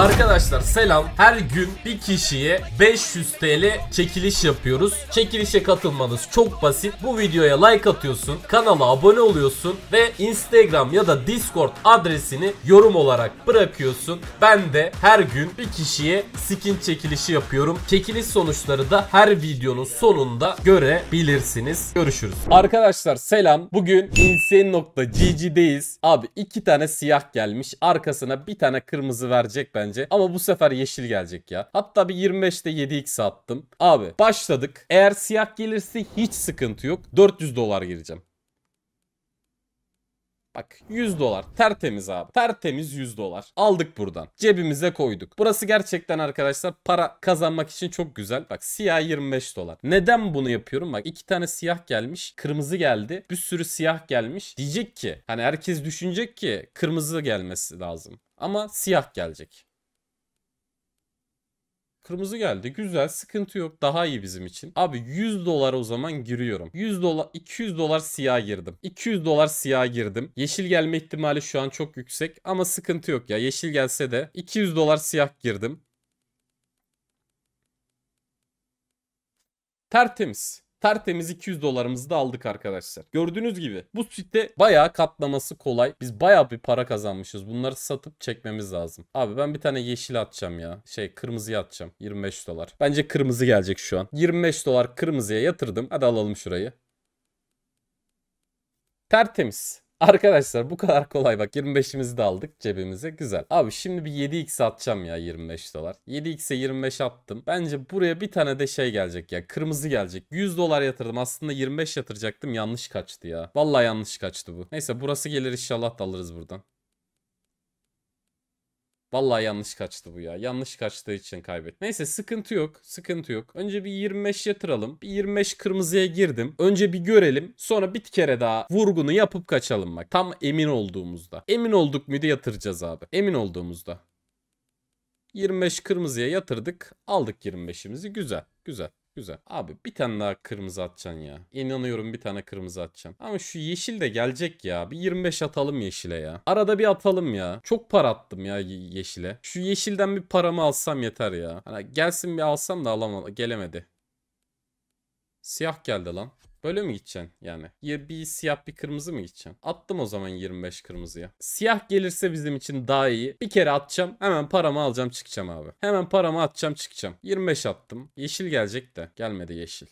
Arkadaşlar selam. Her gün bir kişiye 500 TL çekiliş yapıyoruz. Çekilişe katılmanız çok basit. Bu videoya like atıyorsun, kanala abone oluyorsun ve Instagram ya da Discord adresini yorum olarak bırakıyorsun. Ben de her gün bir kişiye skin çekilişi yapıyorum. Çekiliş sonuçları da her videonun sonunda görebilirsiniz. Görüşürüz. Arkadaşlar selam. Bugün insane.cc'deyiz. Abi iki tane siyah gelmiş. Arkasına bir tane kırmızı verecek ben bence. Ama bu sefer yeşil gelecek ya. Hatta bir 25'te 7x attım. Abi başladık. Eğer siyah gelirse hiç sıkıntı yok. 400 dolar gireceğim. Bak 100 dolar tertemiz abi tertemiz 100 dolar aldık buradan cebimize koyduk. Burası gerçekten arkadaşlar para kazanmak için çok güzel. Bak siyah 25 dolar. Neden bunu yapıyorum? Bak iki tane siyah gelmiş kırmızı geldi bir sürü siyah gelmiş. Diyecek ki hani herkes düşünecek ki kırmızı gelmesi lazım ama siyah gelecek. Kırmızı geldi. Güzel. Sıkıntı yok. Daha iyi bizim için. Abi 100 dolara o zaman giriyorum. 100 dolar 200 dolar siyah girdim. 200 dolar siyah girdim. Yeşil gelme ihtimali şu an çok yüksek ama sıkıntı yok ya. Yeşil gelse de 200 dolar siyah girdim. Tertemiz. Tertemiz 200 dolarımızı da aldık arkadaşlar. Gördüğünüz gibi bu site bayağı katlaması kolay. Biz bayağı bir para kazanmışız. Bunları satıp çekmemiz lazım. Abi ben bir tane yeşil atacağım ya. Şey kırmızıya atacağım. 25 dolar. Bence kırmızı gelecek şu an. 25 dolar kırmızıya yatırdım. Hadi alalım şurayı. Tertemiz. Arkadaşlar bu kadar kolay bak 25'imizi de aldık cebimize güzel. Abi şimdi bir 7x atacağım ya 25 dolar. 7x'e 25 attım. Bence buraya bir tane de şey gelecek ya kırmızı gelecek. 100 dolar yatırdım aslında 25 yatıracaktım yanlış kaçtı ya. Vallahi yanlış kaçtı bu. Neyse burası gelir inşallah da alırız buradan. Vallahi yanlış kaçtı bu ya. Yanlış kaçtığı için kaybet. Neyse sıkıntı yok. Sıkıntı yok. Önce bir 25 yatıralım. Bir 25 kırmızıya girdim. Önce bir görelim. Sonra bir kere daha vurgunu yapıp kaçalım bak. Tam emin olduğumuzda. Emin olduk muydu yatıracağız abi. Emin olduğumuzda. 25 kırmızıya yatırdık. Aldık 25'imizi. Güzel. Güzel. Güzel. Abi bir tane daha kırmızı atacaksın ya. İnanıyorum bir tane kırmızı atacaksın. Ama şu yeşil de gelecek ya. Bir 25 atalım yeşile ya. Arada bir atalım ya. Çok para attım ya yeşile. Şu yeşilden bir paramı alsam yeter ya. Hani gelsin bir alsam da alamadı, Gelemedi. Siyah geldi lan. Böyle mi gideceksin yani? Ya bir siyah bir kırmızı mı gideceksin? Attım o zaman 25 kırmızıya. Siyah gelirse bizim için daha iyi. Bir kere atacağım hemen paramı alacağım çıkacağım abi. Hemen paramı atacağım çıkacağım. 25 attım. Yeşil gelecek de gelmedi yeşil.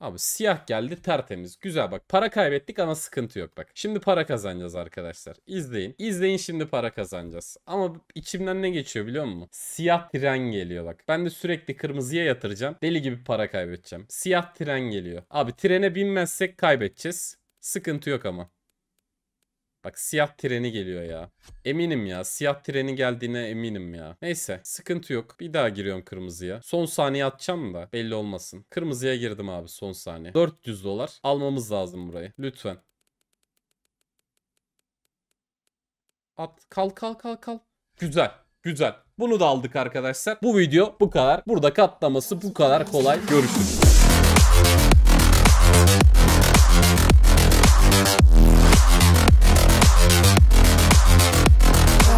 Abi siyah geldi tertemiz. Güzel bak para kaybettik ama sıkıntı yok bak. Şimdi para kazanacağız arkadaşlar. İzleyin. İzleyin şimdi para kazanacağız. Ama içimden ne geçiyor biliyor musun? Siyah tren geliyor bak. Ben de sürekli kırmızıya yatıracağım. Deli gibi para kaybedeceğim. Siyah tren geliyor. Abi trene binmezsek kaybedeceğiz. Sıkıntı yok ama. Bak siyah treni geliyor ya. Eminim ya. Siyah treni geldiğine eminim ya. Neyse. Sıkıntı yok. Bir daha giriyorum kırmızıya. Son saniye atacağım da belli olmasın. Kırmızıya girdim abi son saniye. 400 dolar. Almamız lazım burayı. Lütfen. At. Kal kal kal kal. Güzel. Güzel. Bunu da aldık arkadaşlar. Bu video bu kadar. Burada katlaması bu kadar kolay. Görüşürüz.